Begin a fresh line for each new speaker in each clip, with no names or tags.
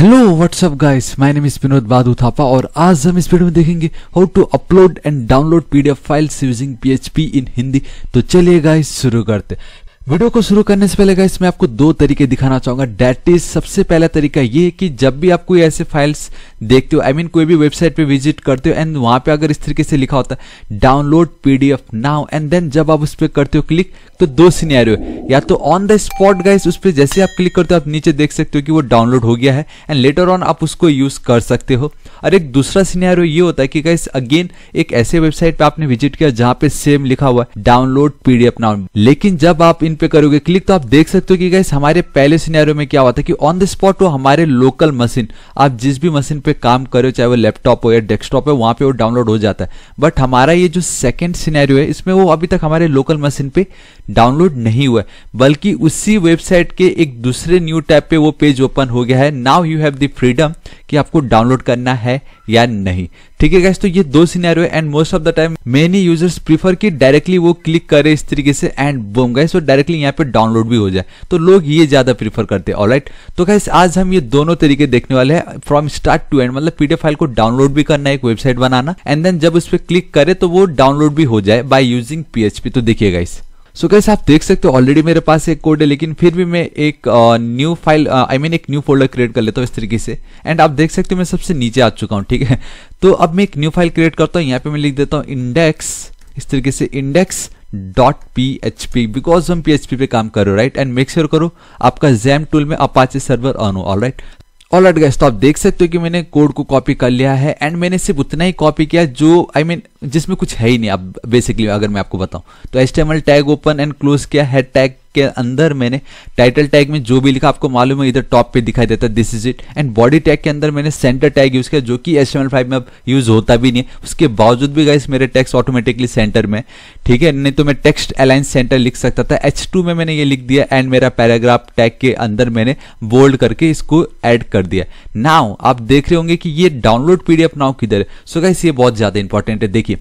hello what's up guys my name is Vinod Badu Thapa और आज हम इस वीडियो में देखेंगे how to upload and download PDF files using PHP in Hindi तो चलिए गाइस शुरू करते वीडियो को शुरू करने से पहले गाइस मैं आपको दो तरीके दिखाना चाहूंगा डेट इज सबसे पहला तरीका ये है कि जब भी आप कोई ऐसे फाइल्स देखते हो आई I मीन mean, कोई भी वेबसाइट पे विजिट करते हो एंड वहां पे अगर इस तरीके से लिखा होता है download PDF now and then जब आप उस पर करते हो क्लिक तो दो सीनियरियो या तो ऑन द स्पॉट गाइस उस पर जैसे आप क्लिक करते हो आप नीचे देख सकते हो कि वो डाउनलोड हो गया है एंड लेटर ऑन आप उसको यूज कर सकते हो और एक दूसरा सीनियरियो ये होता है कि गाइस अगेन एक ऐसे वेबसाइट पे आपने विजिट किया जहां पे सेम लिखा हुआ है डाउनलोड पीडीएफ नाउ लेकिन जब आप इन पे करोगे क्लिक तो आप देख सकते हो कि गैस हमारे पहले सिनेरियो में क्या हुआ था कि ऑन द स्पॉट वो हमारे लोकल मशीन आप जिस भी मशीन पे काम हो चाहे वो लैपटॉप हो या डेस्कटॉप हो वहां पे वो डाउनलोड हो जाता है बट हमारा ये जो सेकंड सिनेरियो है इसमें वो अभी तक हमारे लोकल मशीन पे डाउनलोड नहीं हुआ बल्कि उसी वेबसाइट के एक दूसरे न्यू टैब पे वो पेज ओपन हो गया है now you have the freedom कि आपको डाउनलोड करना है या नहीं ठीक है तो ये दो scenario and most of the time many users prefer कि डायरेक्टली वो क्लिक करे इस तरीके से एंड बोम गैस डायरेक्टली यहाँ पे डाउनलोड भी हो जाए तो लोग ये ज्यादा प्रीफर करते हैं ऑलराइट तो गैस आज हम ये दोनों तरीके देखने वाले हैं फ्रॉम स्टार्ट टू एंड मतलब पीडीएफ फाइल को डाउनलोड भी करना एक वेबसाइट बनाना एंड देन जब उस पर क्लिक करे तो वो डाउनलोड भी हो जाए बाय यूजिंग पीएचपी तो देखिए गाइस सो so कैसे आप देख सकते हो ऑलरेडी मेरे पास एक कोड है लेकिन फिर भी मैं एक न्यू फाइल आई मीन एक न्यू फोल्डर क्रिएट कर लेता हूँ इस तरीके से एंड आप देख सकते हो मैं सबसे नीचे आ चुका हूँ ठीक है तो अब मैं एक न्यू फाइल क्रिएट करता हूँ यहाँ पे मैं लिख देता हूँ इंडेक्स इस तरीके से index dot P H P because हम पी एच पी पे काम करो राइट एंड मेक श्योर करो आपका जैम टूल में अपाचे सर्वर ऑन हो all right all right guys तो आप देख सकते हो कि मैंने कोड को कॉपी कर लिया है एंड मैंने सिर्फ उतना ही कॉपी किया जो आई I मीन mean, जिसमें कुछ है ही नहीं आप बेसिकली अगर मैं आपको बताऊं तो H tag open and close किया हेड टैग के अंदर मैंने टाइटल टैग में जो भी लिखा आपको मालूम है इधर टॉप पे दिखाई देता है this is it and body tag के अंदर मैंने सेंटर टैग यूज किया जो कि एच में अब यूज होता भी नहीं है उसके बावजूद भी गाइस मेरे टेक्स्ट ऑटोमेटिकली सेंटर में ठीक है नहीं तो मैं टेक्स्ट अलाइन सेंटर लिख सकता था एच में मैंने ये लिख दिया एंड मेरा पैराग्राफ टैग के अंदर मैंने बोल्ड करके इसको एड कर दिया नाउ आप देख रहे होंगे कि ये डाउनलोड पीडीएफ नाउ किधर है सो गाइस ये बहुत ज्यादा इंपॉर्टेंट है देखिए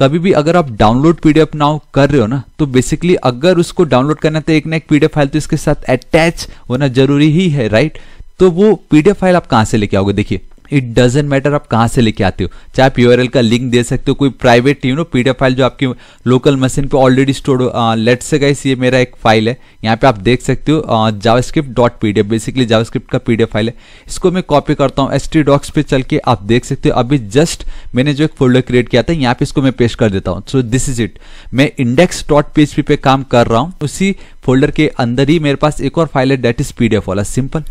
कभी भी अगर आप डाउनलोड पीडीएफ नाउ कर रहे हो ना तो बेसिकली अगर उसको डाउनलोड करना तो एक ना एक पीडीएफ फाइल तो इसके साथ अटैच होना जरूरी ही है राइट तो वो पीडीएफ फाइल आप कहां से लेके आओगे देखिए इट डजेंट मैटर आप कहाँ से लेके आते हो चाहे आप यूआरएल का लिंक दे सकते हो कोई private you know PDF file जो आपकी लोकल मशीन पे already store let's say guys ये मेरा एक फाइल है यहाँ पे आप देख सकते हो JavaScript dot PDF basically JavaScript का पीडीएफ फाइल है इसको मैं कॉपी करता हूँ एस डॉक्स पे चल के आप देख सकते हो अभी जस्ट मैंने जो एक फोल्डर क्रिएट किया था यहाँ पे इसको मैं पेश कर देता हूँ सो दिस इज इट मैं इंडेक्स डॉट पी पे काम कर रहा हूँ उसी फोल्डर के अंदर ही मेरे पास एक और फाइल है डेट इज पीडीएफ वाला सिंपल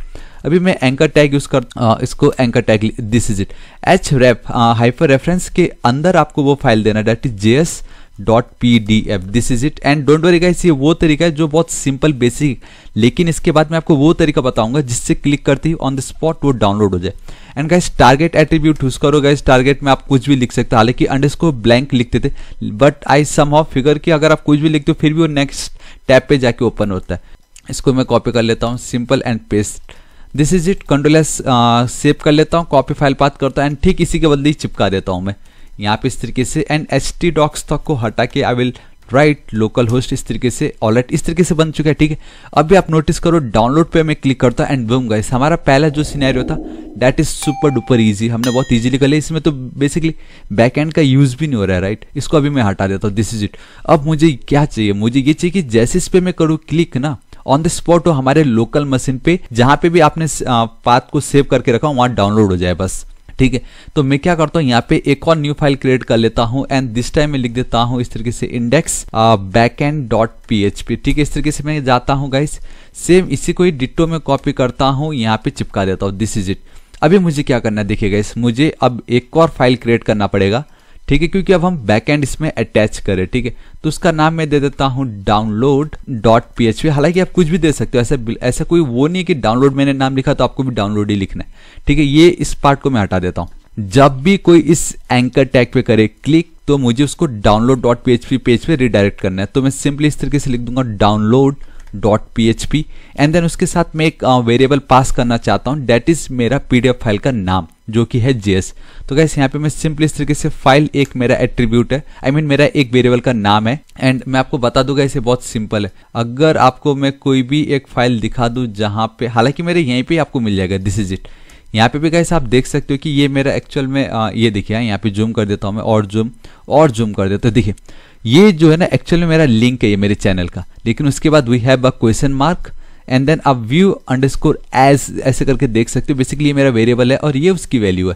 अभी मैं एंकर टैग यूज कर आ, इसको anchor tag this is it H ref hyper reference के अंदर आपको वो फाइल देना that is J S dot P D F this is it and don't worry guys ये वो तरीका है जो बहुत सिंपल बेसिक लेकिन इसके बाद मैं आपको वो तरीका बताऊंगा जिससे क्लिक करते ही ऑन द स्पॉट वो डाउनलोड हो जाए and guys target attribute use करो गाइस टारगेट में आप कुछ भी लिख सकते हो हालांकि अंडर स्कोर ब्लैंक लिखते थे but I somehow figure कि अगर आप कुछ भी लिखते हो फिर भी वो नेक्स्ट टैब पे जाके ओपन होता है इसको मैं कॉपी कर लेता हूँ simple and paste this is it control S save कर लेता हूँ कॉपी फाइल पाथ करता हूँ एंड ठीक इसी के बदले चिपका देता हूँ मैं यहाँ पे इस तरीके से एंड एच टी डॉक्स तक को हटा के I will write localhost इस तरीके से ऑलरेट इस तरीके से बन चुका है ठीक है अभी आप नोटिस करो डाउनलोड पे मैं क्लिक करता एंड बूम गाइस हमारा पहला जो सिनेरियो था that is super duper easy हमने बहुत इजीली कर लिया इसमें तो बेसिकली बैक एंड का यूज भी नहीं हो रहा है राइट इसको अभी मैं हटा देता हूँ दिस इज इट अब मुझे क्या चाहिए मुझे ये चाहिए कि जैसे इस पर मैं करूँ क्लिक ना ऑन द स्पॉट हो हमारे लोकल मशीन पे जहां पे भी आपने पाथ को सेव करके रखा वहां डाउनलोड हो जाए बस ठीक है तो मैं क्या करता हूं यहाँ पे एक और न्यू फाइल क्रिएट कर लेता हूं एंड दिस टाइम मैं लिख देता हूँ इस तरीके से index back end dot P H P ठीक है इस तरीके से मैं जाता हूँ गाइस सेम इसी को ही डिटो में कॉपी करता हूं यहाँ पे चिपका देता हूँ दिस इज इट अभी मुझे क्या करना है देखिए गाइस मुझे अब एक और फाइल क्रिएट करना पड़ेगा ठीक है क्योंकि अब हम बैकएंड इसमें अटैच करें ठीक है तो उसका नाम मैं दे देता हूं डाउनलोड डॉट पी हालांकि आप कुछ भी दे सकते हो ऐसा ऐसा कोई वो नहीं कि डाउनलोड मैंने नाम लिखा तो आपको भी डाउनलोड ही लिखना है ठीक है ये इस पार्ट को मैं हटा देता हूं जब भी कोई इस एंकर टैग पे करे क्लिक तो मुझे उसको डाउनलोड डॉट पी पेज पे रिडायरेक्ट करना है तो मैं सिंपली इस तरीके से लिख दूंगा download dot P H P and then उसके साथ मैं एक वेरिएबल पास करना चाहता हूँ डेट इज मेरा पीडीएफ फाइल का नाम जो कि है जेस तो गैस यहाँ पे मैं सिंपली इस तरीके से फाइल एक मेरा एट्रीब्यूट है आई I मीन mean, मेरा एक वेरिएबल का नाम है एंड मैं आपको बता दूंगा इसे बहुत सिंपल है अगर आपको मैं कोई भी एक फाइल दिखा दू जहाँ पे हालांकि मेरे यहीं पे आपको मिल जाएगा दिस इज इट यहाँ पे भी कैसे आप देख सकते हो कि ये मेरा एक्चुअल में आ, ये देखिए हाँ, यहाँ पे जूम कर देता हूँ मैं और जूम और जूम कर देता हूँ देखिए ये जो है ना एक्चुअल में मेरा लिंक है ये मेरे चैनल का लेकिन उसके बाद we have a question mark and then आप व्यू अंडरस्कोर एज ऐसे करके देख सकते हो बेसिकली मेरा वेरिएबल है और ये उसकी वैल्यू है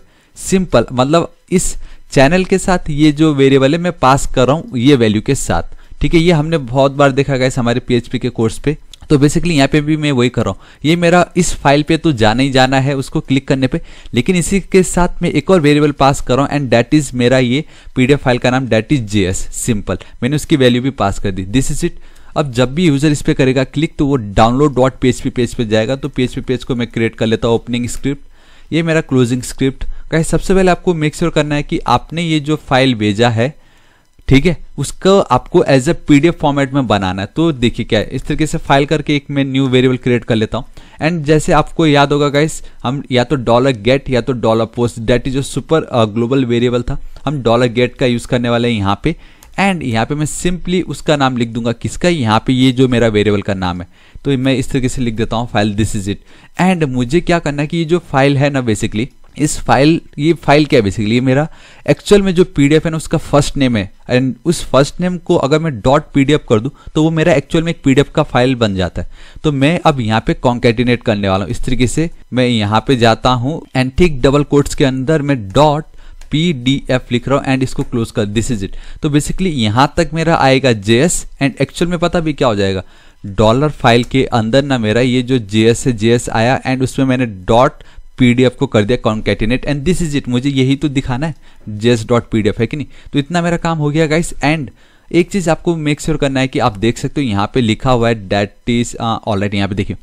सिंपल मतलब इस चैनल के साथ ये जो वेरिएबल है मैं पास कर रहा हूँ ये वैल्यू के साथ ठीक है ये हमने बहुत बार देखा गया हमारे पीएचपी के कोर्स पे तो बेसिकली यहाँ पे भी मैं वही कर रहा हूँ ये मेरा इस फाइल पे तो जाना ही जाना है उसको क्लिक करने पे लेकिन इसी के साथ मैं एक और वेरिएबल पास कर रहा हूँ एंड दैट इज मेरा ये पीडीएफ फाइल का नाम डैट इज जे सिंपल मैंने उसकी वैल्यू भी पास कर दी दिस इज इट अब जब भी यूजर इस पर करेगा क्लिक तो वो डाउनलोड डॉट पी पेज पर जाएगा तो पेज पी पेज को मैं क्रिएट कर लेता हूँ ओपनिंग स्क्रिप्ट ये मेरा क्लोजिंग स्क्रिप्ट कहे सबसे पहले आपको मेक श्योर करना है कि आपने ये जो फाइल भेजा है ठीक है उसको आपको एज ए पीडीएफ फॉर्मेट में बनाना है तो देखिए क्या है इस तरीके से फाइल करके एक मैं न्यू वेरिएबल क्रिएट कर लेता हूँ एंड जैसे आपको याद होगा गाइस हम या तो डॉलर गेट या तो डॉलर पोस्ट डेट जो सुपर ग्लोबल वेरिएबल था हम डॉलर गेट का यूज़ करने वाले हैं यहाँ पे एंड यहाँ पे मैं सिंपली उसका नाम लिख दूंगा किसका यहाँ पे ये जो मेरा वेरिएबल का नाम है तो मैं इस तरीके से लिख देता हूँ file this is it and मुझे क्या करना कि ये जो फाइल है ना बेसिकली इस फाइल ये फाइल क्या है बेसिकली ये मेरा एक्चुअल में जो पीडीएफ है ना उसका फर्स्ट नेम है एंड उस फर्स्ट नेम को अगर मैं डॉट पीडीएफ कर दूँ तो वो मेरा एक्चुअल में एक पीडीएफ का फाइल बन जाता है तो मैं अब यहाँ पे कॉन्केटिनेट करने वाला हूँ इस तरीके से मैं यहाँ पे जाता हूँ एंड ठीक डबल कोर्ट्स के अंदर मैं डॉट एफ लिख रहा हूँ एंड इसको क्लोज कर दिस इज इट तो बेसिकली यहाँ तक मेरा आएगा जेएस एंड एक्चुअल में पता भी क्या हो जाएगा डॉलर फाइल के अंदर ना मेरा ये जो जेएस है जेएस आया एंड उसमें मैंने डॉट एफ को कर दिया concatenate and this is it मुझे यही तो दिखाना है जेस डॉट एफ है कि नहीं तो इतना मेरा काम हो गया गाइस एंड एक चीज आपको मेक श्योर sure करना है कि आप देख सकते हो यहाँ पे लिखा हुआ है डेट इज ऑलरेडी यहाँ पे देखिए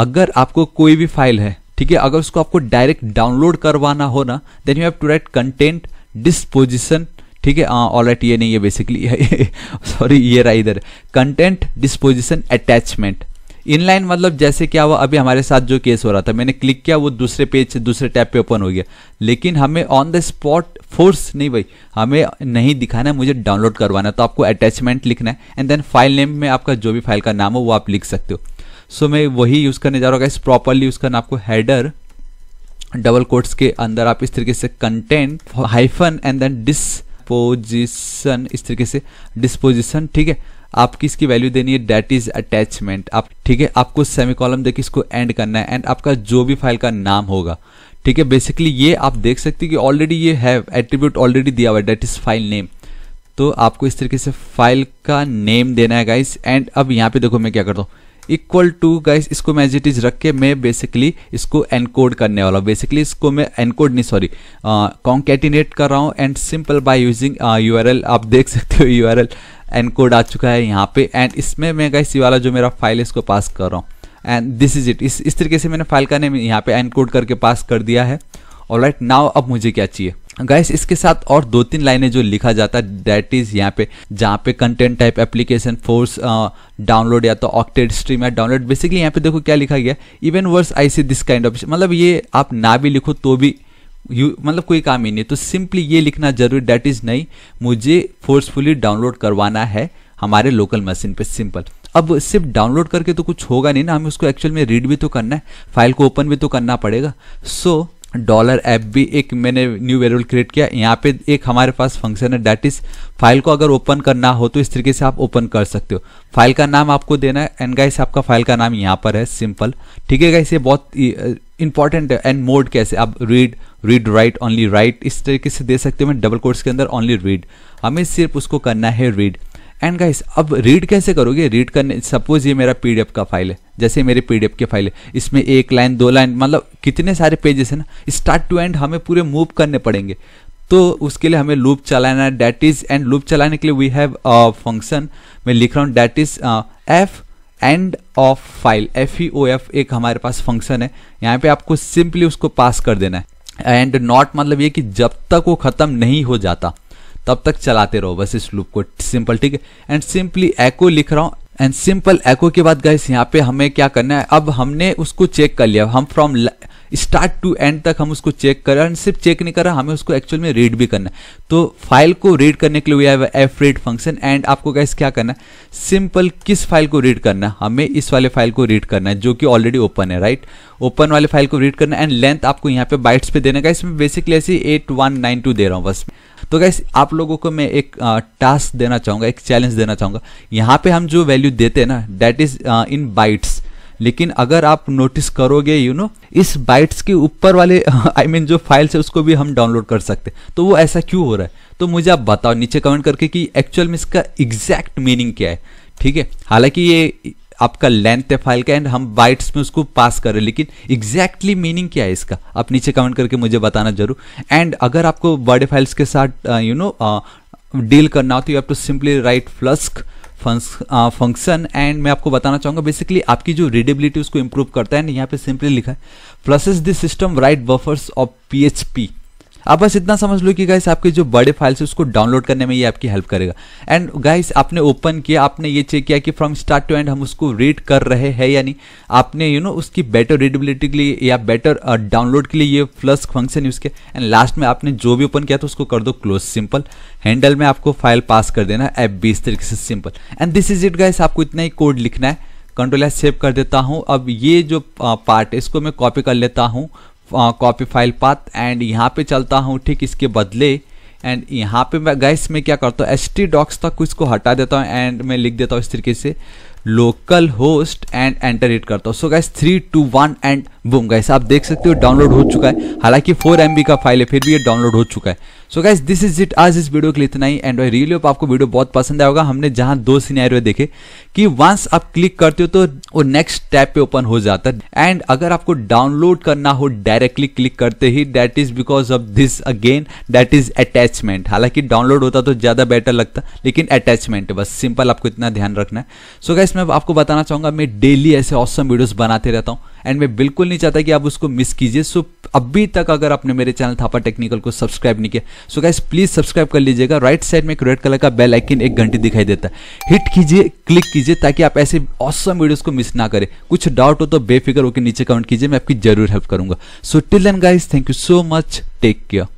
अगर आपको कोई भी फाइल है ठीक है अगर उसको आपको डायरेक्ट डाउनलोड करवाना हो ना then you have to write content disposition ठीक है ऑल हाँ, राइट ये नहीं है बेसिकली सॉरी ये रहा इधर कंटेंट डिस्पोजिशन अटैचमेंट इनलाइन मतलब जैसे क्या हुआ अभी हमारे साथ जो केस हो रहा था मैंने क्लिक किया वो दूसरे पेज दूसरे टैब पे ओपन हो गया लेकिन हमें ऑन द स्पॉट फोर्स नहीं भाई हमें नहीं दिखाना है मुझे डाउनलोड करवाना है तो आपको अटैचमेंट लिखना है एंड देन फाइल नेम में आपका जो भी फाइल का नाम हो वो आप लिख सकते हो सो मैं वही यूज़ करने जा रहा हूँ प्रॉपरली यूज़ करना आपको हैडर डबल कोट्स के अंदर आप इस तरीके से content hyphen and then disposition इस तरीके से डिस्पोजिशन ठीक है आप किसकी वैल्यू देनी है डेट इज अटैचमेंट आप ठीक है आपको सेमी कॉलम देकर इसको एंड करना है एंड आपका जो भी फाइल का नाम होगा ठीक है बेसिकली ये आप देख सकते कि ऑलरेडी ये हैव एट्रीब्यूट ऑलरेडी दिया हुआ है डेट इज फाइल नेम तो आपको इस तरीके से फाइल का नेम देना है गाइस एंड अब यहाँ पे देखो मैं क्या करता हूँ इक्वल टू गाइस इसको मैं एज इट इज रख के मैं बेसिकली इसको एनकोड करने वाला हूँ बेसिकली इसको मैं एनकोड नहीं सॉरी कॉन्केटिनेट कर रहा हूँ and simple by using you आप देख सकते हो यू एनकोड आ चुका है यहाँ पे एंड इसमें मैं गाइस ये वाला जो मेरा फाइल है इसको पास कर रहा हूँ एंड दिस इज इट इस तरीके से मैंने फाइल का नेम यहाँ पे एनकोड करके पास कर दिया है और राइट नाउ अब मुझे क्या चाहिए गैस इसके साथ और दो तीन लाइनें जो लिखा जाता है डेट इज यहाँ पे जहाँ पे content type application force download या तो ऑक्टेड स्ट्रीम या डाउनलोड बेसिकली यहाँ पे देखो क्या लिखा गया even worse I see this kind of मतलब ये आप ना भी लिखो तो भी यू मतलब कोई काम ही नहीं तो सिंपली ये लिखना जरूरी डेट इज नहीं मुझे फोर्सफुली डाउनलोड करवाना है हमारे लोकल मशीन पर सिंपल अब सिर्फ डाउनलोड करके तो कुछ होगा नहीं ना हमें उसको एक्चुअल में रीड भी तो करना है फाइल को ओपन भी तो करना पड़ेगा सो so, डॉलर एप भी एक मैंने न्यू वेरियबल क्रिएट किया यहाँ पे एक हमारे पास फंक्शन है डैट इज फाइल को अगर ओपन करना हो तो इस तरीके से आप ओपन कर सकते हो फाइल का नाम आपको देना है एंड गाइस आपका फाइल का नाम यहाँ पर है सिंपल ठीक है गाइस ये बहुत इंपॉर्टेंट है एंड मोड कैसे आप read read write only write इस तरीके से दे सकते हो मैं डबल कोर्स के अंदर ओनली रीड हमें सिर्फ उसको करना है रीड एंड गाइस अब रीड कैसे करोगे रीड करने सपोज ये मेरा पीडीएफ का फाइल है जैसे मेरे पीडीएफ की फाइल है इसमें एक लाइन दो लाइन मतलब कितने सारे पेजेस है ना स्टार्ट टू एंड हमें पूरे मूव करने पड़ेंगे तो उसके लिए हमें लूप चलाना है डैट इज एंड लूप चलाने के लिए वी हैव फंक्शन मैं लिख रहा हूँ that is F end of file F E O F एक हमारे पास फंक्शन है यहाँ पे आपको सिंपली उसको पास कर देना है एंड नॉट मतलब ये कि जब तक वो खत्म नहीं हो जाता तब तक चलाते रहो बस इस लूप को सिंपल ठीक है एंड सिंपली एको लिख रहा हूं एंड सिंपल एको के बाद गाइस यहाँ पे हमें क्या करना है अब हमने उसको चेक कर लिया हम फ्रॉम स्टार्ट टू एंड तक हम उसको चेक कर रहे हैं सिर्फ चेक नहीं कर रहा हमें उसको एक्चुअल में रीड भी करना है तो फाइल को रीड करने के लिए we have F read function and आपको गैस क्या करना है सिंपल किस फाइल को रीड करना है हमें इस वाले फाइल को रीड करना है जो कि ऑलरेडी ओपन है राइट ओपन वाले फाइल को रीड करना एंड लेंथ आपको यहाँ पे बाइट्स पे देने का इसमें बेसिकली ऐसी एट वन नाइन टू दे रहा हूँ बस तो गैस आप लोगों को मैं एक टास्क देना चाहूंगा एक चैलेंज देना चाहूंगा यहाँ पे हम जो वैल्यू देते हैं ना दैट इज इन बाइट्स लेकिन अगर आप नोटिस करोगे यू you नो know, इस बाइट्स के ऊपर वाले आई I मीन mean, जो फाइल्स है उसको भी हम डाउनलोड कर सकते तो वो ऐसा क्यों हो रहा है तो मुझे आप बताओ नीचे कमेंट करके कि एक्चुअल में इसका एग्जैक्ट मीनिंग क्या है ठीक है हालांकि ये आपका लेंथ है फाइल का एंड हम बाइट्स में उसको पास करें लेकिन एग्जैक्टली exactly मीनिंग क्या है इसका आप नीचे कमेंट करके मुझे बताना जरूर एंड अगर आपको बर्डे फाइल्स के साथ यू नो डील करना हो तो you have to simply write flush function and मैं आपको बताना चाहूंगा बेसिकली आपकी जो रीडेबिलिटी उसको इंप्रूव करता है यहाँ पे सिंपली लिखा है is this system write buffers of P आप बस इतना समझ लो कि गाइस आपके जो बड़े फाइल्स है उसको डाउनलोड करने में ये आपकी हेल्प करेगा एंड गाइस आपने ओपन किया आपने ये चेक किया कि फ्रॉम स्टार्ट टू एंड हम उसको रीड कर रहे हैं यानी आपने यू you नो know, उसकी बेटर रीडेबिलिटी के लिए या बेटर डाउनलोड uh, के लिए ये प्लस फंक्शन यूज किया एंड लास्ट में आपने जो भी ओपन किया तो उसको कर दो क्लोज सिंपल हैंडल में आपको फाइल पास कर देना है बीस तरीके से simple and this is it guys आपको इतना ही कोड लिखना है कंट्रोल एस सेव कर देता हूं अब ये जो पार्ट uh, है इसको मैं कॉपी कर लेता हूँ कॉपी फाइल पाथ एंड यहाँ पे चलता हूँ ठीक इसके बदले एंड यहाँ पे मैं गैस में क्या करता हूँ एस टी डॉक्स तक इसको हटा देता हूँ एंड मैं लिख देता हूँ इस तरीके से local host and enter it करता हूँ so guys three two one and boom guys आप देख सकते हो डाउनलोड हो चुका है हालांकि फोर एम का फाइल है फिर भी ये डाउनलोड हो चुका है so guys this is it आज इस वीडियो के लिए इतना ही एंड आई रियली होप आपको वीडियो बहुत पसंद आया होगा हमने जहां दो सीनारियो देखे कि वंस आप क्लिक करते हो तो वो नेक्स्ट टैब पे ओपन हो जाता है एंड अगर आपको डाउनलोड करना हो डायरेक्टली क्लिक करते ही that is because of this again that is attachment हालांकि डाउनलोड होता तो ज्यादा बेटर लगता लेकिन अटैचमेंट बस सिंपल आपको इतना ध्यान रखना है सो so गाइस मैं आपको बताना चाहूंगा मैं डेली ऐसे औसम वीडियोज बनाते रहता हूँ एंड मैं बिल्कुल नहीं चाहता कि आप उसको मिस कीजिए सो अभी तक अगर आपने मेरे चैनल थापा टेक्निकल को सब्सक्राइब नहीं किया सो गाइस प्लीज सब्सक्राइब कर लीजिएगा राइट साइड में एक रेड कलर का बेल आइकन एक घंटे दिखाई देता है हिट कीजिए क्लिक कीजिए ताकि आप ऐसे औसम वीडियोस को मिस ना करें कुछ डाउट हो तो बेफिक्र होकर नीचे कमेंट कीजिए मैं आपकी जरूर हेल्प करूंगा so till then guys thank you so much take care